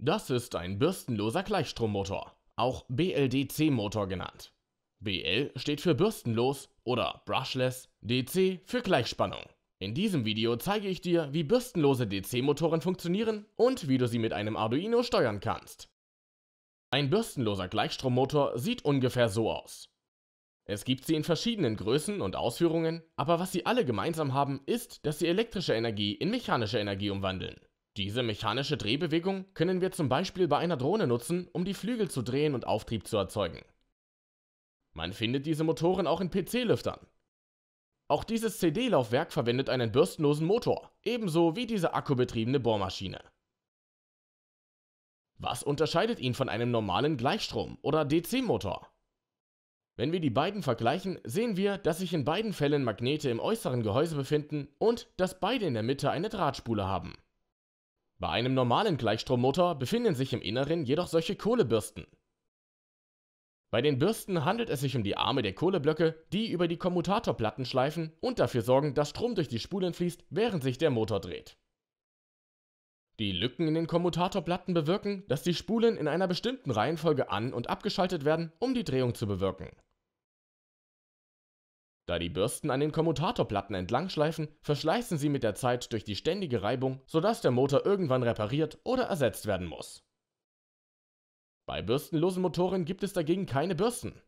Das ist ein bürstenloser Gleichstrommotor, auch BLDC-Motor genannt. BL steht für bürstenlos oder brushless, DC für Gleichspannung. In diesem Video zeige ich dir, wie bürstenlose DC-Motoren funktionieren und wie du sie mit einem Arduino steuern kannst. Ein bürstenloser Gleichstrommotor sieht ungefähr so aus. Es gibt sie in verschiedenen Größen und Ausführungen, aber was sie alle gemeinsam haben, ist, dass sie elektrische Energie in mechanische Energie umwandeln. Diese mechanische Drehbewegung können wir zum Beispiel bei einer Drohne nutzen, um die Flügel zu drehen und Auftrieb zu erzeugen. Man findet diese Motoren auch in PC-Lüftern. Auch dieses CD-Laufwerk verwendet einen bürstenlosen Motor, ebenso wie diese akkubetriebene Bohrmaschine. Was unterscheidet ihn von einem normalen Gleichstrom- oder DC-Motor? Wenn wir die beiden vergleichen, sehen wir, dass sich in beiden Fällen Magnete im äußeren Gehäuse befinden und dass beide in der Mitte eine Drahtspule haben. Bei einem normalen Gleichstrommotor befinden sich im Inneren jedoch solche Kohlebürsten. Bei den Bürsten handelt es sich um die Arme der Kohleblöcke, die über die Kommutatorplatten schleifen und dafür sorgen, dass Strom durch die Spulen fließt, während sich der Motor dreht. Die Lücken in den Kommutatorplatten bewirken, dass die Spulen in einer bestimmten Reihenfolge an- und abgeschaltet werden, um die Drehung zu bewirken. Da die Bürsten an den Kommutatorplatten entlangschleifen, verschleißen sie mit der Zeit durch die ständige Reibung, sodass der Motor irgendwann repariert oder ersetzt werden muss. Bei bürstenlosen Motoren gibt es dagegen keine Bürsten.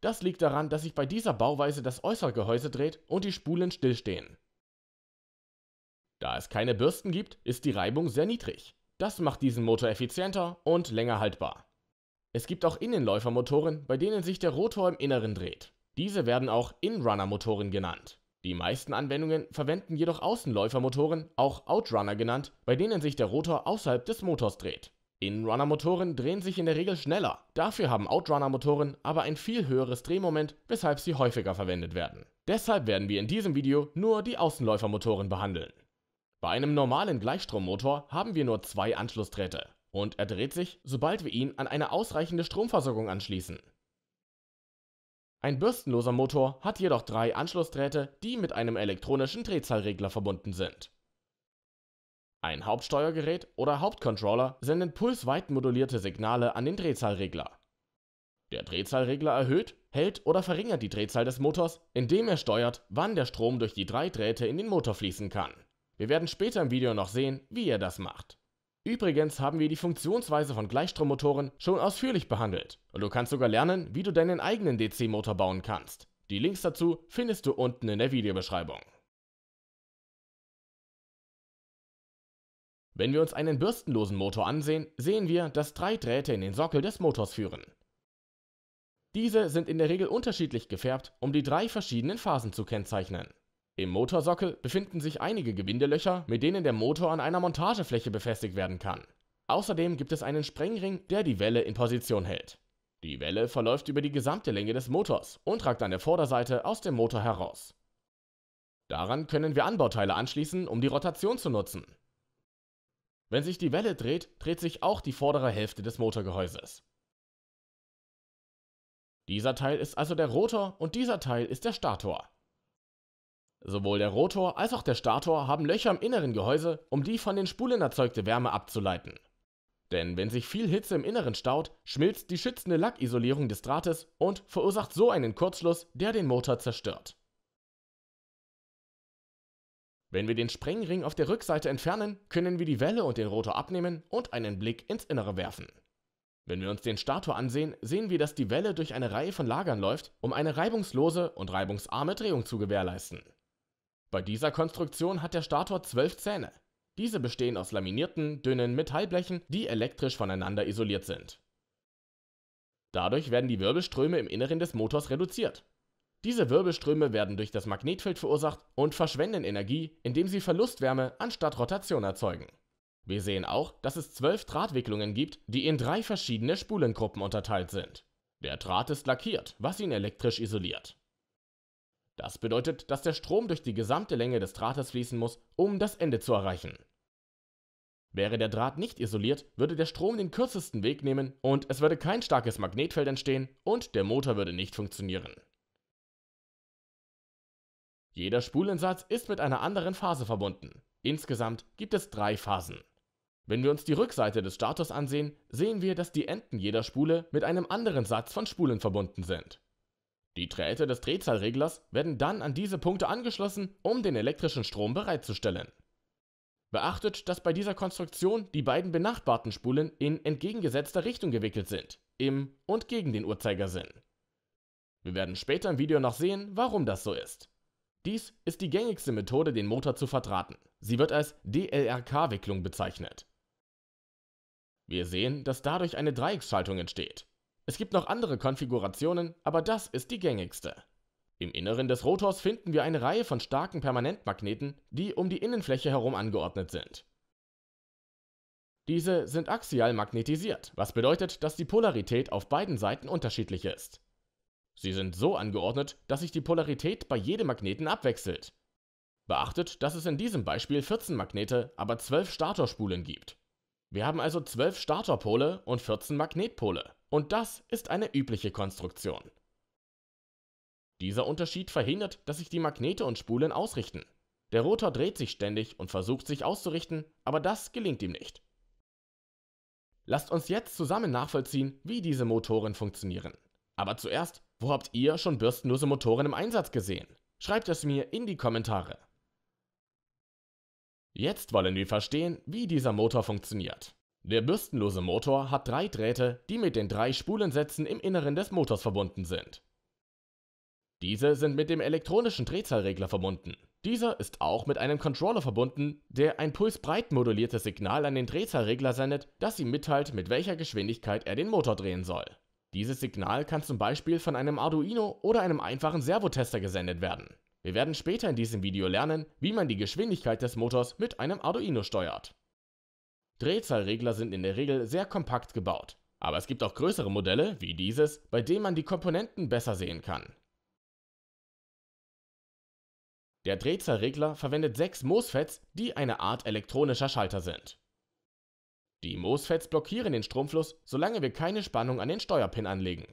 Das liegt daran, dass sich bei dieser Bauweise das äußere Gehäuse dreht und die Spulen stillstehen. Da es keine Bürsten gibt, ist die Reibung sehr niedrig. Das macht diesen Motor effizienter und länger haltbar. Es gibt auch Innenläufermotoren, bei denen sich der Rotor im Inneren dreht. Diese werden auch In-Runner-Motoren genannt. Die meisten Anwendungen verwenden jedoch Außenläufermotoren, auch Outrunner genannt, bei denen sich der Rotor außerhalb des Motors dreht. In-Runner-Motoren drehen sich in der Regel schneller, dafür haben Outrunner-Motoren aber ein viel höheres Drehmoment, weshalb sie häufiger verwendet werden. Deshalb werden wir in diesem Video nur die Außenläufermotoren behandeln. Bei einem normalen Gleichstrommotor haben wir nur zwei Anschlussdrähte und er dreht sich, sobald wir ihn an eine ausreichende Stromversorgung anschließen. Ein bürstenloser Motor hat jedoch drei Anschlussdrähte, die mit einem elektronischen Drehzahlregler verbunden sind. Ein Hauptsteuergerät oder Hauptcontroller sendet pulsweit modulierte Signale an den Drehzahlregler. Der Drehzahlregler erhöht, hält oder verringert die Drehzahl des Motors, indem er steuert, wann der Strom durch die drei Drähte in den Motor fließen kann. Wir werden später im Video noch sehen, wie er das macht. Übrigens haben wir die Funktionsweise von Gleichstrommotoren schon ausführlich behandelt und du kannst sogar lernen, wie du deinen eigenen DC-Motor bauen kannst. Die Links dazu findest du unten in der Videobeschreibung. Wenn wir uns einen bürstenlosen Motor ansehen, sehen wir, dass drei Drähte in den Sockel des Motors führen. Diese sind in der Regel unterschiedlich gefärbt, um die drei verschiedenen Phasen zu kennzeichnen. Im Motorsockel befinden sich einige Gewindelöcher, mit denen der Motor an einer Montagefläche befestigt werden kann. Außerdem gibt es einen Sprengring, der die Welle in Position hält. Die Welle verläuft über die gesamte Länge des Motors und ragt an der Vorderseite aus dem Motor heraus. Daran können wir Anbauteile anschließen, um die Rotation zu nutzen. Wenn sich die Welle dreht, dreht sich auch die vordere Hälfte des Motorgehäuses. Dieser Teil ist also der Rotor und dieser Teil ist der Stator. Sowohl der Rotor als auch der Stator haben Löcher im inneren Gehäuse, um die von den Spulen erzeugte Wärme abzuleiten. Denn wenn sich viel Hitze im Inneren staut, schmilzt die schützende Lackisolierung des Drahtes und verursacht so einen Kurzschluss, der den Motor zerstört. Wenn wir den Sprengring auf der Rückseite entfernen, können wir die Welle und den Rotor abnehmen und einen Blick ins Innere werfen. Wenn wir uns den Stator ansehen, sehen wir, dass die Welle durch eine Reihe von Lagern läuft, um eine reibungslose und reibungsarme Drehung zu gewährleisten. Bei dieser Konstruktion hat der Stator zwölf Zähne. Diese bestehen aus laminierten, dünnen Metallblechen, die elektrisch voneinander isoliert sind. Dadurch werden die Wirbelströme im Inneren des Motors reduziert. Diese Wirbelströme werden durch das Magnetfeld verursacht und verschwenden Energie, indem sie Verlustwärme anstatt Rotation erzeugen. Wir sehen auch, dass es zwölf Drahtwicklungen gibt, die in drei verschiedene Spulengruppen unterteilt sind. Der Draht ist lackiert, was ihn elektrisch isoliert. Das bedeutet, dass der Strom durch die gesamte Länge des Drahtes fließen muss, um das Ende zu erreichen. Wäre der Draht nicht isoliert, würde der Strom den kürzesten Weg nehmen und es würde kein starkes Magnetfeld entstehen und der Motor würde nicht funktionieren. Jeder Spulensatz ist mit einer anderen Phase verbunden. Insgesamt gibt es drei Phasen. Wenn wir uns die Rückseite des Stators ansehen, sehen wir, dass die Enden jeder Spule mit einem anderen Satz von Spulen verbunden sind. Die Drähte des Drehzahlreglers werden dann an diese Punkte angeschlossen, um den elektrischen Strom bereitzustellen. Beachtet, dass bei dieser Konstruktion die beiden benachbarten Spulen in entgegengesetzter Richtung gewickelt sind, im und gegen den Uhrzeigersinn. Wir werden später im Video noch sehen, warum das so ist. Dies ist die gängigste Methode, den Motor zu verdrahten. Sie wird als DLRK-Wicklung bezeichnet. Wir sehen, dass dadurch eine Dreiecksschaltung entsteht. Es gibt noch andere Konfigurationen, aber das ist die gängigste. Im Inneren des Rotors finden wir eine Reihe von starken Permanentmagneten, die um die Innenfläche herum angeordnet sind. Diese sind axial magnetisiert, was bedeutet, dass die Polarität auf beiden Seiten unterschiedlich ist. Sie sind so angeordnet, dass sich die Polarität bei jedem Magneten abwechselt. Beachtet, dass es in diesem Beispiel 14 Magnete, aber 12 Statorspulen gibt. Wir haben also 12 Statorpole und 14 Magnetpole und das ist eine übliche Konstruktion. Dieser Unterschied verhindert, dass sich die Magnete und Spulen ausrichten. Der Rotor dreht sich ständig und versucht sich auszurichten, aber das gelingt ihm nicht. Lasst uns jetzt zusammen nachvollziehen, wie diese Motoren funktionieren. Aber zuerst, wo habt ihr schon bürstenlose Motoren im Einsatz gesehen? Schreibt es mir in die Kommentare. Jetzt wollen wir verstehen, wie dieser Motor funktioniert. Der bürstenlose Motor hat drei Drähte, die mit den drei Spulensätzen im Inneren des Motors verbunden sind. Diese sind mit dem elektronischen Drehzahlregler verbunden. Dieser ist auch mit einem Controller verbunden, der ein pulsbreit moduliertes Signal an den Drehzahlregler sendet, das ihm mitteilt, mit welcher Geschwindigkeit er den Motor drehen soll. Dieses Signal kann zum Beispiel von einem Arduino oder einem einfachen Servotester gesendet werden. Wir werden später in diesem Video lernen, wie man die Geschwindigkeit des Motors mit einem Arduino steuert. Drehzahlregler sind in der Regel sehr kompakt gebaut, aber es gibt auch größere Modelle, wie dieses, bei dem man die Komponenten besser sehen kann. Der Drehzahlregler verwendet sechs MOSFETs, die eine Art elektronischer Schalter sind. Die MOSFETs blockieren den Stromfluss, solange wir keine Spannung an den Steuerpin anlegen.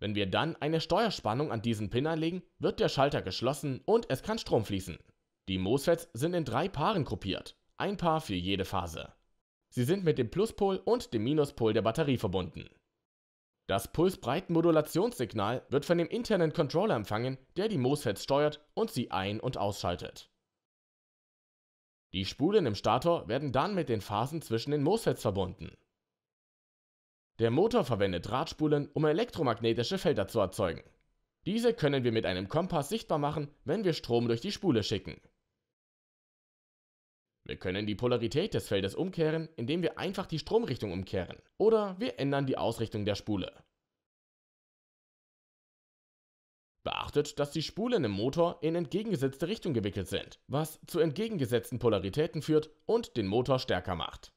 Wenn wir dann eine Steuerspannung an diesen Pin anlegen, wird der Schalter geschlossen und es kann Strom fließen. Die MOSFETs sind in drei Paaren gruppiert, ein Paar für jede Phase. Sie sind mit dem Pluspol und dem Minuspol der Batterie verbunden. Das Pulsbreitenmodulationssignal wird von dem internen Controller empfangen, der die MOSFETs steuert und sie ein- und ausschaltet. Die Spulen im Stator werden dann mit den Phasen zwischen den MOSFETs verbunden. Der Motor verwendet Drahtspulen, um elektromagnetische Felder zu erzeugen. Diese können wir mit einem Kompass sichtbar machen, wenn wir Strom durch die Spule schicken. Wir können die Polarität des Feldes umkehren, indem wir einfach die Stromrichtung umkehren. Oder wir ändern die Ausrichtung der Spule. Beachtet, dass die Spulen im Motor in entgegengesetzte Richtung gewickelt sind, was zu entgegengesetzten Polaritäten führt und den Motor stärker macht.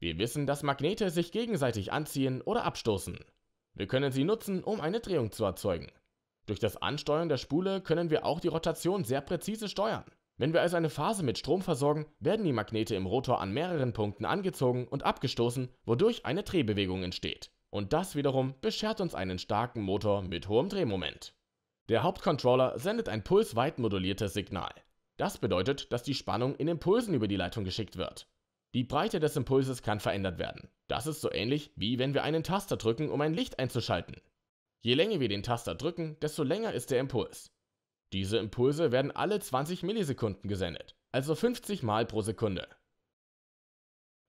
Wir wissen, dass Magnete sich gegenseitig anziehen oder abstoßen. Wir können sie nutzen, um eine Drehung zu erzeugen. Durch das Ansteuern der Spule können wir auch die Rotation sehr präzise steuern. Wenn wir also eine Phase mit Strom versorgen, werden die Magnete im Rotor an mehreren Punkten angezogen und abgestoßen, wodurch eine Drehbewegung entsteht. Und das wiederum beschert uns einen starken Motor mit hohem Drehmoment. Der Hauptcontroller sendet ein pulsweit moduliertes Signal. Das bedeutet, dass die Spannung in Impulsen über die Leitung geschickt wird. Die Breite des Impulses kann verändert werden. Das ist so ähnlich wie wenn wir einen Taster drücken, um ein Licht einzuschalten. Je länger wir den Taster drücken, desto länger ist der Impuls. Diese Impulse werden alle 20 Millisekunden gesendet, also 50 Mal pro Sekunde.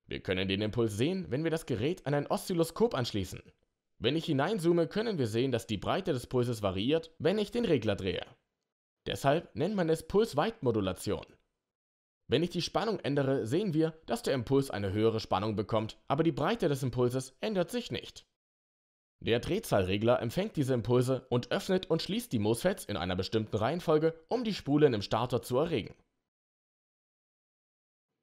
Wir können den Impuls sehen, wenn wir das Gerät an ein Oszilloskop anschließen. Wenn ich hineinzoome, können wir sehen, dass die Breite des Pulses variiert, wenn ich den Regler drehe. Deshalb nennt man es Pulsweitmodulation. Wenn ich die Spannung ändere, sehen wir, dass der Impuls eine höhere Spannung bekommt, aber die Breite des Impulses ändert sich nicht. Der Drehzahlregler empfängt diese Impulse und öffnet und schließt die MOSFETs in einer bestimmten Reihenfolge, um die Spulen im Starter zu erregen.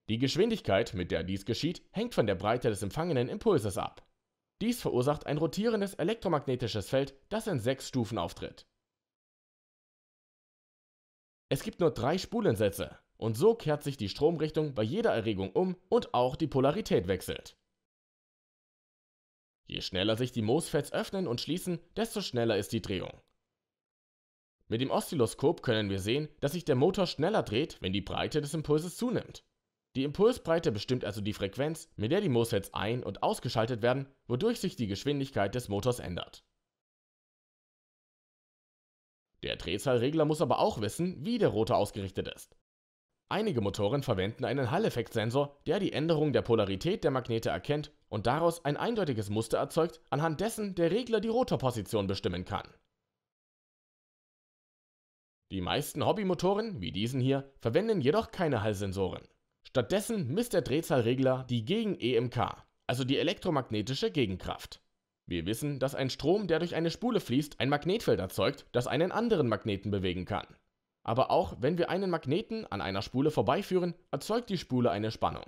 Die Geschwindigkeit, mit der dies geschieht, hängt von der Breite des empfangenen Impulses ab. Dies verursacht ein rotierendes elektromagnetisches Feld, das in sechs Stufen auftritt. Es gibt nur drei Spulensätze, und so kehrt sich die Stromrichtung bei jeder Erregung um und auch die Polarität wechselt. Je schneller sich die Moosfels öffnen und schließen, desto schneller ist die Drehung. Mit dem Oszilloskop können wir sehen, dass sich der Motor schneller dreht, wenn die Breite des Impulses zunimmt. Die Impulsbreite bestimmt also die Frequenz, mit der die Mosfets ein- und ausgeschaltet werden, wodurch sich die Geschwindigkeit des Motors ändert. Der Drehzahlregler muss aber auch wissen, wie der Rotor ausgerichtet ist. Einige Motoren verwenden einen Hall-Effekt-Sensor, der die Änderung der Polarität der Magnete erkennt und daraus ein eindeutiges Muster erzeugt, anhand dessen der Regler die Rotorposition bestimmen kann. Die meisten Hobbymotoren, wie diesen hier, verwenden jedoch keine Hall-Sensoren. Stattdessen misst der Drehzahlregler die Gegen-EMK, also die elektromagnetische Gegenkraft. Wir wissen, dass ein Strom, der durch eine Spule fließt, ein Magnetfeld erzeugt, das einen anderen Magneten bewegen kann. Aber auch wenn wir einen Magneten an einer Spule vorbeiführen, erzeugt die Spule eine Spannung.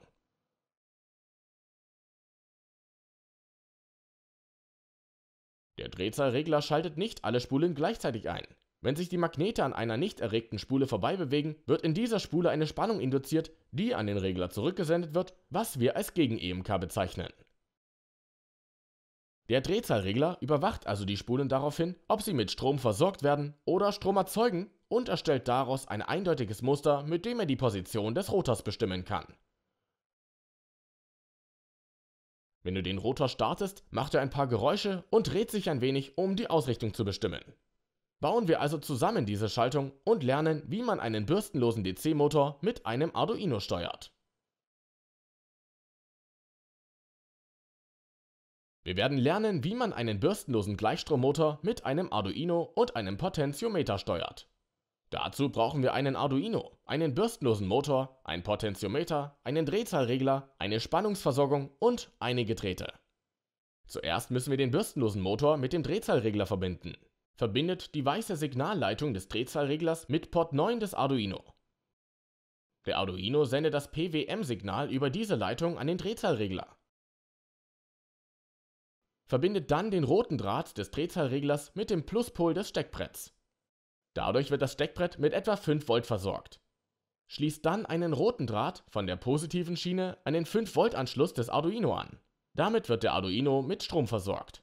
Der Drehzahlregler schaltet nicht alle Spulen gleichzeitig ein. Wenn sich die Magnete an einer nicht erregten Spule vorbeibewegen, wird in dieser Spule eine Spannung induziert, die an den Regler zurückgesendet wird, was wir als Gegen-EMK bezeichnen. Der Drehzahlregler überwacht also die Spulen daraufhin, ob sie mit Strom versorgt werden oder Strom erzeugen und erstellt daraus ein eindeutiges Muster, mit dem er die Position des Rotors bestimmen kann. Wenn du den Rotor startest, macht er ein paar Geräusche und dreht sich ein wenig, um die Ausrichtung zu bestimmen. Bauen wir also zusammen diese Schaltung und lernen, wie man einen bürstenlosen DC-Motor mit einem Arduino steuert. Wir werden lernen, wie man einen bürstenlosen Gleichstrommotor mit einem Arduino und einem Potentiometer steuert. Dazu brauchen wir einen Arduino, einen bürstenlosen Motor, ein Potentiometer, einen Drehzahlregler, eine Spannungsversorgung und einige Drähte. Zuerst müssen wir den bürstenlosen Motor mit dem Drehzahlregler verbinden. Verbindet die weiße Signalleitung des Drehzahlreglers mit Port 9 des Arduino. Der Arduino sendet das PWM-Signal über diese Leitung an den Drehzahlregler. Verbindet dann den roten Draht des Drehzahlreglers mit dem Pluspol des Steckbretts. Dadurch wird das Steckbrett mit etwa 5 Volt versorgt. Schließt dann einen roten Draht von der positiven Schiene an den 5 Volt Anschluss des Arduino an. Damit wird der Arduino mit Strom versorgt.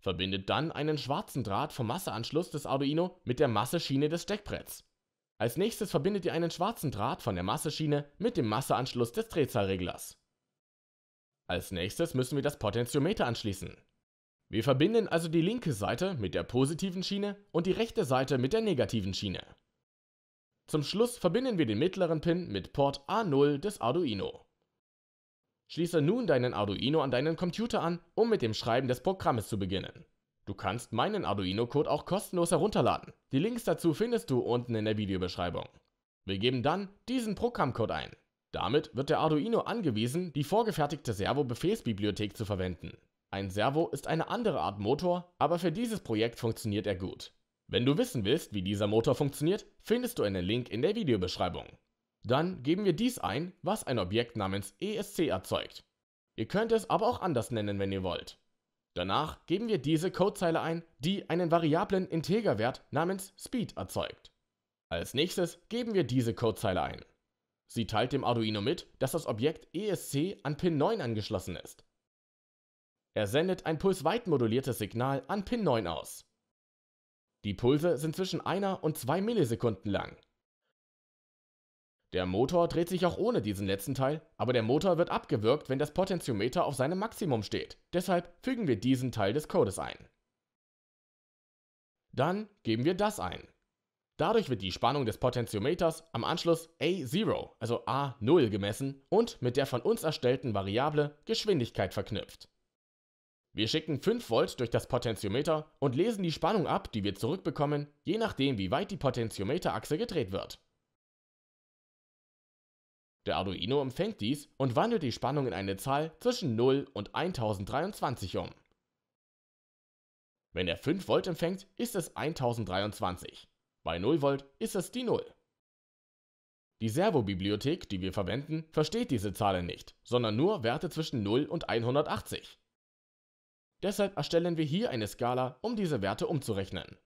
Verbindet dann einen schwarzen Draht vom Masseanschluss des Arduino mit der Masseschiene des Steckbretts. Als nächstes verbindet ihr einen schwarzen Draht von der Masseschiene mit dem Masseanschluss des Drehzahlreglers. Als nächstes müssen wir das Potentiometer anschließen. Wir verbinden also die linke Seite mit der positiven Schiene und die rechte Seite mit der negativen Schiene. Zum Schluss verbinden wir den mittleren Pin mit Port A0 des Arduino. Schließe nun deinen Arduino an deinen Computer an, um mit dem Schreiben des Programmes zu beginnen. Du kannst meinen Arduino-Code auch kostenlos herunterladen. Die Links dazu findest du unten in der Videobeschreibung. Wir geben dann diesen Programmcode ein. Damit wird der Arduino angewiesen, die vorgefertigte Servo-Befehlsbibliothek zu verwenden. Ein Servo ist eine andere Art Motor, aber für dieses Projekt funktioniert er gut. Wenn du wissen willst, wie dieser Motor funktioniert, findest du einen Link in der Videobeschreibung. Dann geben wir dies ein, was ein Objekt namens ESC erzeugt. Ihr könnt es aber auch anders nennen, wenn ihr wollt. Danach geben wir diese Codezeile ein, die einen variablen Integerwert namens Speed erzeugt. Als nächstes geben wir diese Codezeile ein. Sie teilt dem Arduino mit, dass das Objekt ESC an Pin 9 angeschlossen ist. Er sendet ein pulsweit moduliertes Signal an Pin 9 aus. Die Pulse sind zwischen einer und zwei Millisekunden lang. Der Motor dreht sich auch ohne diesen letzten Teil, aber der Motor wird abgewirkt, wenn das Potentiometer auf seinem Maximum steht. Deshalb fügen wir diesen Teil des Codes ein. Dann geben wir das ein. Dadurch wird die Spannung des Potentiometers am Anschluss A0, also A0 gemessen und mit der von uns erstellten Variable Geschwindigkeit verknüpft. Wir schicken 5 Volt durch das Potentiometer und lesen die Spannung ab, die wir zurückbekommen, je nachdem wie weit die Potentiometerachse gedreht wird. Der Arduino empfängt dies und wandelt die Spannung in eine Zahl zwischen 0 und 1023 um. Wenn er 5 Volt empfängt, ist es 1023. Bei 0 Volt ist es die 0. Die Servo-Bibliothek, die wir verwenden, versteht diese Zahlen nicht, sondern nur Werte zwischen 0 und 180. Deshalb erstellen wir hier eine Skala, um diese Werte umzurechnen.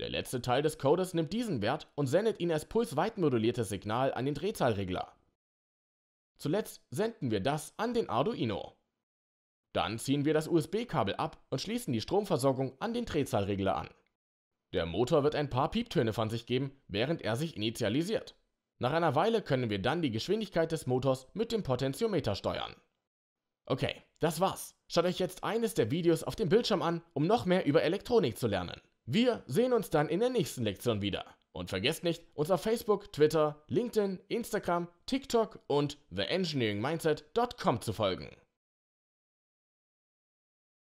Der letzte Teil des Codes nimmt diesen Wert und sendet ihn als pulsweitmoduliertes Signal an den Drehzahlregler. Zuletzt senden wir das an den Arduino. Dann ziehen wir das USB-Kabel ab und schließen die Stromversorgung an den Drehzahlregler an. Der Motor wird ein paar Pieptöne von sich geben, während er sich initialisiert. Nach einer Weile können wir dann die Geschwindigkeit des Motors mit dem Potentiometer steuern. Okay, das war's. Schaut euch jetzt eines der Videos auf dem Bildschirm an, um noch mehr über Elektronik zu lernen. Wir sehen uns dann in der nächsten Lektion wieder. Und vergesst nicht, uns auf Facebook, Twitter, LinkedIn, Instagram, TikTok und theengineeringmindset.com zu folgen.